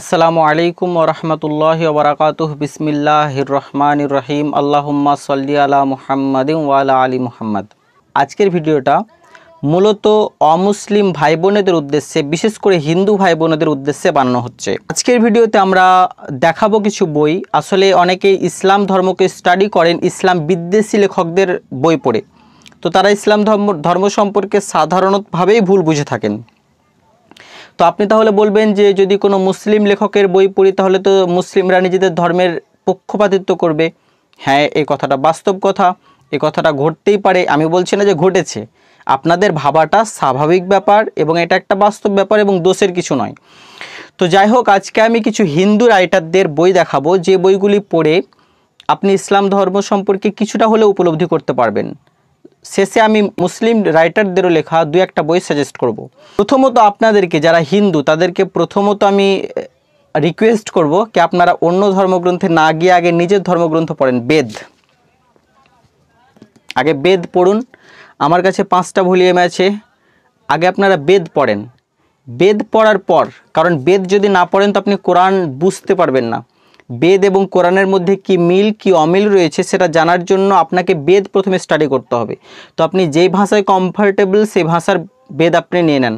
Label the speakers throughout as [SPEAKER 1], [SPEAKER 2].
[SPEAKER 1] আসসালামু আলাইকুম ওরহমতুল্লাহ ওবরাকাতুহ বিসমিল্লাহির রহমানির রহিম আল্লাহুম্মা সাল্লি আলা মুহাম্মাদিন ওয়ালা আলী মুহাম্মদ আজকের ভিডিওটা মূলত অমুসলিম ভাই বোনেদের উদ্দেশ্যে বিশেষ করে হিন্দু ভাই বোনেদের উদ্দেশ্যে বানানো হচ্ছে আজকের ভিডিওতে আমরা দেখাবো কিছু বই আসলে অনেকে ইসলাম ধর্মকে স্টাডি করেন ইসলাম বিদ্বেষী লেখকদের বই পড়ে তো তারা ইসলাম ধর্ম ধর্ম সম্পর্কে সাধারণতভাবেই ভুল বুঝে থাকেন তো আপনি তাহলে বলবেন যে যদি কোনো মুসলিম লেখকের বই পড়ি তাহলে তো মুসলিমরা নিজেদের ধর্মের পক্ষপাতিত্ব করবে হ্যাঁ এই কথাটা বাস্তব কথা এ কথাটা ঘটতেই পারে আমি বলছি না যে ঘটেছে আপনাদের ভাবাটা স্বাভাবিক ব্যাপার এবং এটা একটা বাস্তব ব্যাপার এবং দোষের কিছু নয় তো যাই হোক আজকে আমি কিছু হিন্দু রাইটারদের বই দেখাবো যে বইগুলি পড়ে আপনি ইসলাম ধর্ম সম্পর্কে কিছুটা হলে উপলব্ধি করতে পারবেন শেষে আমি মুসলিম রাইটারদেরও লেখা দু একটা বই সাজেস্ট করব। প্রথমত আপনাদেরকে যারা হিন্দু তাদেরকে প্রথমত আমি রিকোয়েস্ট করব কি আপনারা অন্য ধর্মগ্রন্থে না গিয়ে আগে নিজের ধর্মগ্রন্থ পড়েন বেদ আগে বেদ পড়ুন আমার কাছে পাঁচটা ভলিউম আছে আগে আপনারা বেদ পড়েন বেদ পড়ার পর কারণ বেদ যদি না পড়েন তো আপনি কোরআন বুঝতে পারবেন না বেদ এবং কোরআনের মধ্যে কি মিল কি অমিল রয়েছে সেটা জানার জন্য আপনাকে বেদ প্রথমে স্টাডি করতে হবে তো আপনি যে ভাষায় কমফর্টেবল সেই ভাষার বেদ আপনি নিয়ে নেন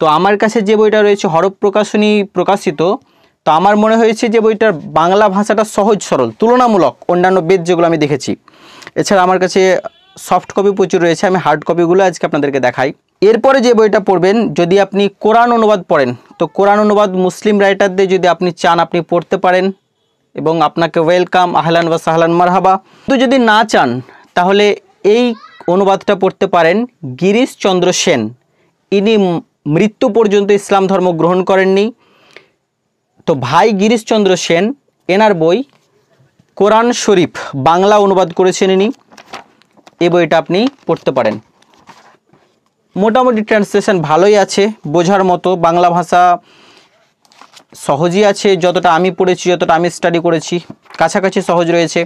[SPEAKER 1] তো আমার কাছে যে বইটা রয়েছে হরপ প্রকাশনী প্রকাশিত তো আমার মনে হয়েছে যে বইটার বাংলা ভাষাটা সহজ সরল তুলনামূলক অন্যান্য বেদ যেগুলো আমি দেখেছি এছাড়া আমার কাছে সফট কপি প্রচুর রয়েছে আমি হার্ড কপিগুলো আজকে আপনাদেরকে দেখাই এরপরে যে বইটা পড়বেন যদি আপনি কোরআন অনুবাদ পড়েন তো কোরআন অনুবাদ মুসলিম রাইটারদের যদি আপনি চান আপনি পড়তে পারেন এবং আপনাকে ওয়েলকাম আহলান বা সাহলান মারহাবা তো যদি না চান তাহলে এই অনুবাদটা পড়তে পারেন গিরিশ চন্দ্র সেন ইনি মৃত্যু পর্যন্ত ইসলাম ধর্ম গ্রহণ করেননি তো ভাই গিরিশচন্দ্র সেন এনার বই কোরআন শরীফ বাংলা অনুবাদ করেছেন ইনি এই বইটা আপনি পড়তে পারেন মোটামুটি ট্রান্সলেশন ভালোই আছে বোঝার মতো বাংলা ভাষা সহজই আছে যতটা আমি পড়েছি যতটা আমি স্টাডি করেছি কাছাকাছি সহজ রয়েছে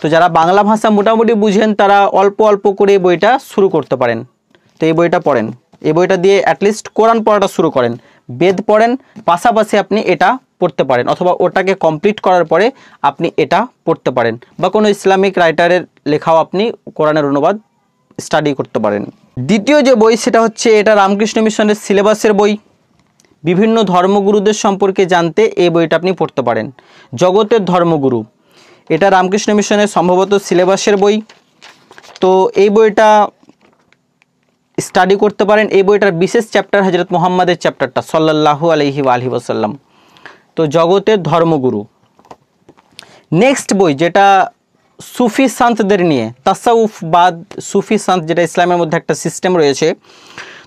[SPEAKER 1] তো যারা বাংলা ভাষা মোটামুটি বুঝেন তারা অল্প অল্প করে বইটা শুরু করতে পারেন তো এই বইটা পড়েন এই বইটা দিয়ে অ্যাটলিস্ট কোরআন পড়াটা শুরু করেন বেদ পড়েন পাশাপাশি আপনি এটা পড়তে পারেন অথবা ওটাকে কমপ্লিট করার পরে আপনি এটা পড়তে পারেন বা কোনো ইসলামিক রাইটারের লেখাও আপনি কোরআনের অনুবাদ স্টাডি করতে পারেন দ্বিতীয় যে বই সেটা হচ্ছে এটা রামকৃষ্ণ মিশনের সিলেবাসের বই বিভিন্ন ধর্মগুরুদের সম্পর্কে জানতে এই বইটা আপনি পড়তে পারেন জগতের ধর্মগুরু এটা রামকৃষ্ণ মিশনের সম্ভবত সিলেবাসের বই তো এই বইটা স্টাডি করতে পারেন এই বইটার বিশেষ চ্যাপ্টার হজরত মোহাম্মদের চ্যাপ্টারটা সাল্লাহ আলহি আলহি ওসাল্লাম তো জগতের ধর্মগুরু নেক্সট বই যেটা সুফি সান্তদের নিয়ে তাসাউফবাদ সুফি সান্ত যেটা ইসলামের মধ্যে একটা সিস্টেম রয়েছে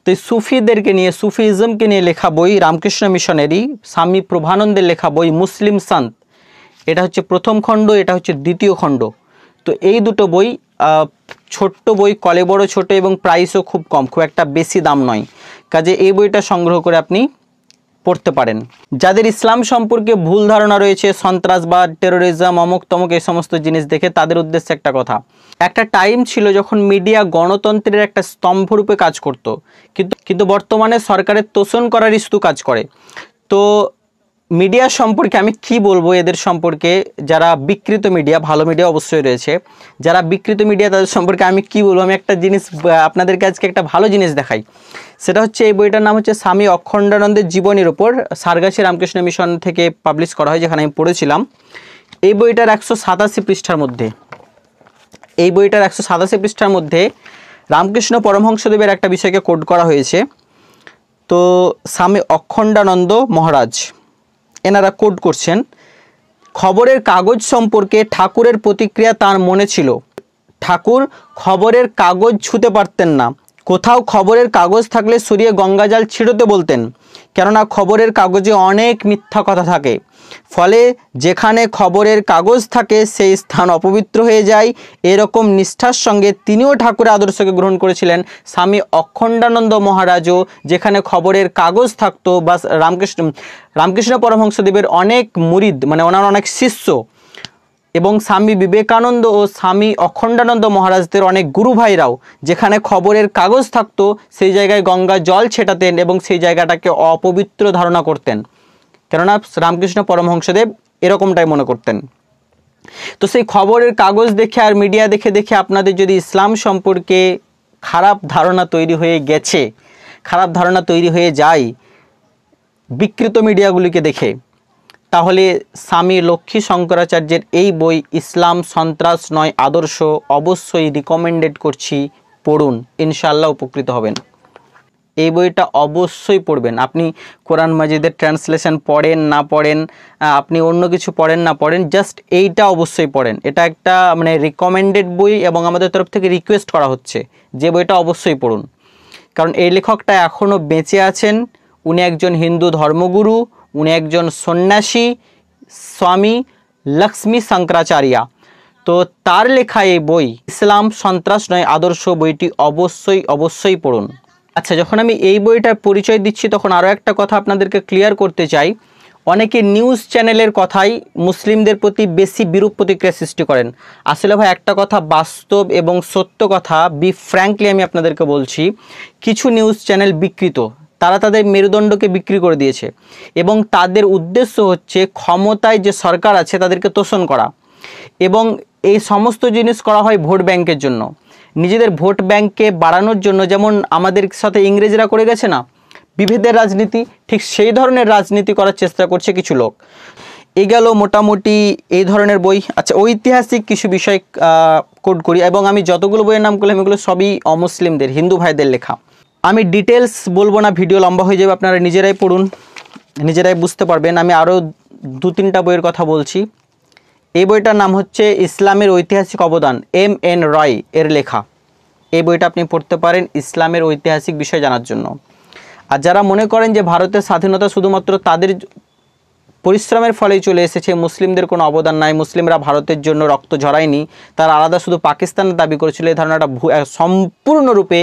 [SPEAKER 1] তো এই সুফিদেরকে নিয়ে সুফিজমকে নিয়ে লেখা বই রামকৃষ্ণ মিশনেরই স্বামী প্রভানন্দের লেখা বই মুসলিম সান্ত এটা হচ্ছে প্রথম খণ্ড এটা হচ্ছে দ্বিতীয় খণ্ড তো এই দুটো বই ছোট্ট বই কলে বড় ছোট এবং প্রাইসও খুব কম খুব একটা বেশি দাম নয় কাজে এই বইটা সংগ্রহ করে আপনি পড়তে পারেন যাদের ইসলাম সম্পর্কে ভুল ধারণা রয়েছে সন্ত্রাসবাদ টেরোরিজম অমুক তমুক এই সমস্ত জিনিস দেখে তাদের উদ্দেশ্যে একটা কথা একটা টাইম ছিল যখন মিডিয়া গণতন্ত্রের একটা স্তম্ভরূপে কাজ করত কিন্তু কিন্তু বর্তমানে সরকারের তোষণ করার ইস্যু কাজ করে তো মিডিয়া সম্পর্কে আমি কি বলবো এদের সম্পর্কে যারা বিকৃত মিডিয়া ভালো মিডিয়া অবশ্যই রয়েছে যারা বিকৃত মিডিয়া তাদের সম্পর্কে আমি কি বলবো আমি একটা জিনিস আপনাদেরকে আজকে একটা ভালো জিনিস দেখাই সেটা হচ্ছে এই বইটার নাম হচ্ছে স্বামী অখণ্ডানন্দের জীবনের ওপর সারগাছি রামকৃষ্ণ মিশন থেকে পাবলিশ করা হয় যেখানে আমি পড়েছিলাম এই বইটার একশো সাতাশি পৃষ্ঠার মধ্যে এই বইটার একশো সাতাশি পৃষ্ঠার মধ্যে রামকৃষ্ণ পরমহংসদেবের একটা বিষয়কে কোড করা হয়েছে তো স্বামী অখণ্ডানন্দ মহারাজ এনারা কোড করছেন খবরের কাগজ সম্পর্কে ঠাকুরের প্রতিক্রিয়া তার মনে ছিল ঠাকুর খবরের কাগজ ছুতে পারতেন না কোথাও খবরের কাগজ থাকলে সরিয়ে গঙ্গাজাল ছিঁড়তে বলতেন কেননা খবরের কাগজে অনেক মিথ্যা কথা থাকে ফলে যেখানে খবরের কাগজ থাকে সেই স্থান অপবিত্র হয়ে যায় এরকম নিষ্ঠার সঙ্গে তিনিও ঠাকুরের আদর্শকে গ্রহণ করেছিলেন স্বামী অখণ্ডানন্দ মহারাজও যেখানে খবরের কাগজ থাকতো বা রামকৃষ্ণ রামকৃষ্ণ পরমহংসদেবের অনেক মুরিদ মানে ওনার অনেক শিষ্য এবং স্বামী বিবেকানন্দ ও স্বামী অখণ্ডানন্দ মহারাজদের অনেক গুরু ভাইরাও যেখানে খবরের কাগজ থাকতো সেই জায়গায় গঙ্গা জল ছেটাতেন এবং সেই জায়গাটাকে অপবিত্র ধারণা করতেন কেননা রামকৃষ্ণ পরমহংসদেব এরকমটাই মনে করতেন তো সেই খবরের কাগজ দেখে আর মিডিয়া দেখে দেখে আপনাদের যদি ইসলাম সম্পর্কে খারাপ ধারণা তৈরি হয়ে গেছে খারাপ ধারণা তৈরি হয়ে যায় বিকৃত মিডিয়াগুলিকে দেখে তাহলে স্বামী লক্ষ্মী শঙ্করাচার্যের এই বই ইসলাম সন্ত্রাস নয় আদর্শ অবশ্যই রিকমেন্ডেড করছি পড়ুন ইনশাল্লাহ উপকৃত হবেন এই বইটা অবশ্যই পড়বেন আপনি কোরআন মাজিদের ট্রান্সলেশন পড়েন না পড়েন আপনি অন্য কিছু পড়েন না পড়েন জাস্ট এইটা অবশ্যই পড়েন এটা একটা মানে রিকমেন্ডেড বই এবং আমাদের তরফ থেকে রিকোয়েস্ট করা হচ্ছে যে বইটা অবশ্যই পড়ুন কারণ এই লেখকটা এখনও বেঁচে আছেন উনি একজন হিন্দু ধর্মগুরু উনি একজন সন্ন্যাসী স্বামী লক্ষ্মী শঙ্করাচার্যা তো তার লেখা এই বই ইসলাম সন্ত্রাস নয় আদর্শ বইটি অবশ্যই অবশ্যই পড়ুন আচ্ছা যখন আমি এই বইটার পরিচয় দিচ্ছি তখন আরও একটা কথা আপনাদেরকে ক্লিয়ার করতে চাই অনেকে নিউজ চ্যানেলের কথাই মুসলিমদের প্রতি বেশি বিরূপ প্রতিক্রিয়া সৃষ্টি করেন আসলে ভাই একটা কথা বাস্তব এবং সত্য কথা বি ফ্র্যাঙ্কলি আমি আপনাদেরকে বলছি কিছু নিউজ চ্যানেল বিকৃত তারা তাদের মেরুদণ্ডকে বিক্রি করে দিয়েছে এবং তাদের উদ্দেশ্য হচ্ছে ক্ষমতায় যে সরকার আছে তাদেরকে তোষণ করা এবং এই সমস্ত জিনিস করা হয় ভোট ব্যাংকের জন্য নিজেদের ভোট ব্যাংককে বাড়ানোর জন্য যেমন আমাদের সাথে ইংরেজরা করে গেছে না বিভেদের রাজনীতি ঠিক সেই ধরনের রাজনীতি করার চেষ্টা করছে কিছু লোক এ গেল মোটামুটি এই ধরনের বই আচ্ছা ঐতিহাসিক কিছু বিষয় কোড করি এবং আমি যতগুলো বইয়ের নাম করলাম এগুলো সবই অমুসলিমদের হিন্দু ভাইদের লেখা আমি ডিটেলস বলবো না ভিডিও লম্বা হয়ে যাবে আপনারা নিজেরাই পড়ুন নিজেরাই বুঝতে পারবেন আমি আরও দু তিনটা বইয়ের কথা বলছি এই বইটার নাম হচ্ছে ইসলামের ঐতিহাসিক অবদান এম এন রয় এর লেখা এই বইটা আপনি পড়তে পারেন ইসলামের ঐতিহাসিক বিষয় জানার জন্য আর যারা মনে করেন যে ভারতের স্বাধীনতা শুধুমাত্র তাদের পরিশ্রমের ফলেই চলে এসেছে মুসলিমদের কোনো অবদান নাই মুসলিমরা ভারতের জন্য রক্ত ঝরায়নি তারা আলাদা শুধু পাকিস্তানের দাবি করেছিল এই ধারণাটা সম্পূর্ণরূপে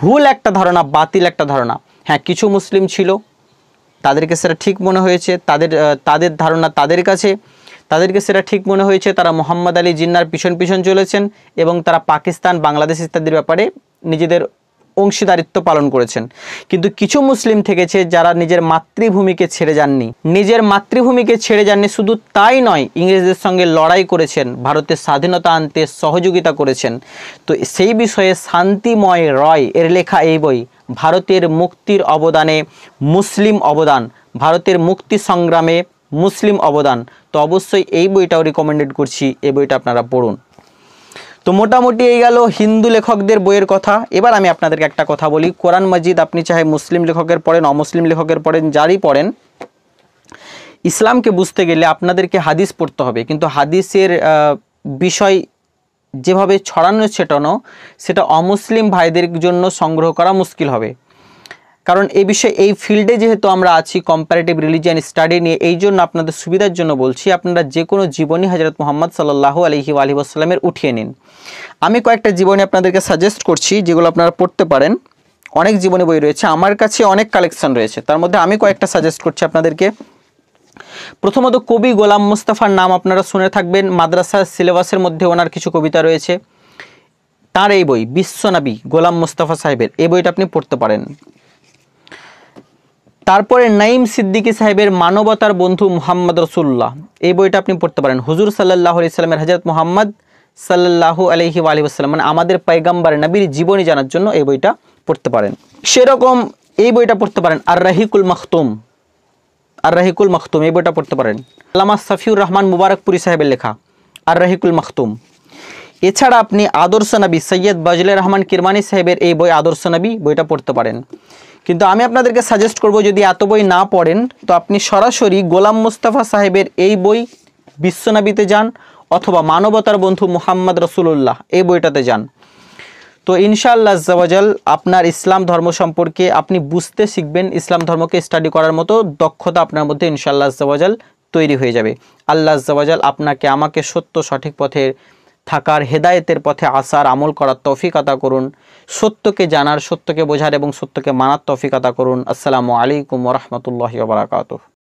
[SPEAKER 1] ভুল একটা ধারণা বাতিল একটা ধারণা হ্যাঁ কিছু মুসলিম ছিল তাদেরকে সেটা ঠিক মনে হয়েছে তাদের তাদের ধারণা তাদের কাছে তাদেরকে সেটা ঠিক মনে হয়েছে তারা মোহাম্মদ আলী জিন্নার পিছন পিছন চলেছেন এবং তারা পাকিস্তান বাংলাদেশ ইত্যাদির ব্যাপারে নিজেদের অংশীদারিত্ব পালন করেছেন কিন্তু কিছু মুসলিম থেকেছে যারা নিজের মাতৃভূমিকে ছেড়ে যাননি নিজের মাতৃভূমিকে ছেড়ে যাননি শুধু তাই নয় ইংরেজদের সঙ্গে লড়াই করেছেন ভারতের স্বাধীনতা আনতে সহযোগিতা করেছেন তো সেই বিষয়ে শান্তিময় রয় এর লেখা এই বই ভারতের মুক্তির অবদানে মুসলিম অবদান ভারতের মুক্তি সংগ্রামে মুসলিম অবদান তো অবশ্যই এই বইটাও রিকমেন্ডেড করছি এই বইটা আপনারা পড়ুন তো মোটামুটি এই গেল হিন্দু লেখকদের বইয়ের কথা এবার আমি আপনাদেরকে একটা কথা বলি কোরআন মজিদ আপনি চাহে মুসলিম লেখকের পড়েন অমুসলিম লেখকের পড়েন যারই পড়েন ইসলামকে বুঝতে গেলে আপনাদেরকে হাদিস পড়তে হবে কিন্তু হাদিসের বিষয় যেভাবে ছড়ানো ছেটানো সেটা অমুসলিম ভাইদের জন্য সংগ্রহ করা মুশকিল হবে কারণ এই বিষয়ে এই ফিল্ডে যেহেতু আমরা আছি কম্পারেটিভ রিলিজিয়ান স্টাডি নিয়ে এই জন্য আপনাদের সুবিধার জন্য বলছি আপনারা যে কোনো জীবনী হজরত মোহাম্মদ সাল্লাহ আলহি আলহিবাসাল্লামের উঠিয়ে নিন আমি কয়েকটা জীবনী আপনাদেরকে সাজেস্ট করছি যেগুলো আপনারা পড়তে পারেন অনেক জীবনী বই রয়েছে আমার কাছে অনেক কালেকশন রয়েছে তার মধ্যে আমি কয়েকটা সাজেস্ট করছি আপনাদেরকে প্রথমত কবি গোলাম মুস্তাফার নাম আপনারা শুনে থাকবেন মাদ্রাসার সিলেবাসের মধ্যে ওনার কিছু কবিতা রয়েছে তার এই বই বিশ্বনাবী গোলাম মুস্তাফা সাহেবের এই বইটা আপনি পড়তে পারেন তারপরে নাইম সিদ্দিকী সাহেবের মানবতার বন্ধু মোহাম্মদ রসুল্লাহ এই বইটা আপনি পড়তে পারেন হুজুর সাল্লাহ আলি সাল্লামের হজরত মোহাম্মদ সাল্লাহ আলহি আলহিউসাল্লাম মানে আমাদের পাইগাম্বার নবীর জীবনী জানার জন্য এই বইটা পড়তে পারেন সেরকম এই বইটা পড়তে পারেন আর রাহিকুল মখতুম আর রাহিকুল মখতুম এই বইটা পড়তে পারেন আল্লামা সাফিউর রহমান মুবারকপুরি সাহেবের লেখা আর রাহিকুল মখতুম এছাড়া আপনি আদর্শ নবী সৈয়দ বজলে রহমান কিরমানি সাহেবের এই বই আদর্শ নবী বইটা পড়তে পারেন কিন্তু আমি আপনাদেরকে সাজেস্ট করব যদি এত বই না পড়েন তো আপনি সরাসরি গোলাম মুস্তাফা সাহেবের এই বই বিশ্বনবীতে যান অথবা মানবতার বন্ধু মোহাম্মদ রসুল্লাহ এই বইটাতে যান তো ইনশাআল্লাহ জওয়াজাল আপনার ইসলাম ধর্ম সম্পর্কে আপনি বুঝতে শিখবেন ইসলাম ধর্মকে স্টাডি করার মতো দক্ষতা আপনার মধ্যে ইনশাআল্লাহ জওয়াজাল তৈরি হয়ে যাবে আল্লাহ জওয়াজাল আপনাকে আমাকে সত্য সঠিক পথের থাকার হেদায়েতের পথে আসার আমল করার তৌফিকতা করুন সত্যকে জানার সত্যকে বোঝার এবং সত্যকে মানার তৌফিকতা করুন আসসালামু আলাইকুম রহমতুল্লাহ বারাকাতুহ